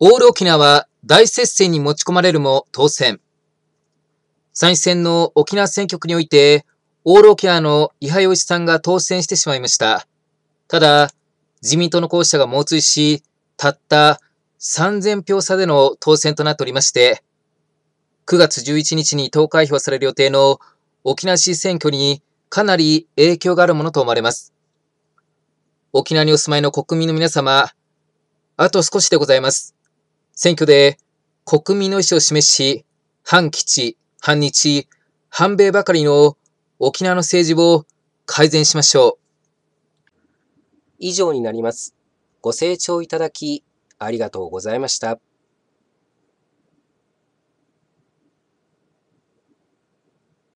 オール沖縄大接戦に持ち込まれるも当選。参院選の沖縄選挙区において、オール沖縄の伊波洋一さんが当選してしまいました。ただ、自民党の候補者が猛追し、たった3000票差での当選となっておりまして、9月11日に投開票される予定の沖縄市選挙にかなり影響があるものと思われます。沖縄にお住まいの国民の皆様、あと少しでございます。選挙で国民の意思を示し、反基地、反日、反米ばかりの沖縄の政治を改善しましょう。以上になります。ご清聴いただき、ありがとうございました。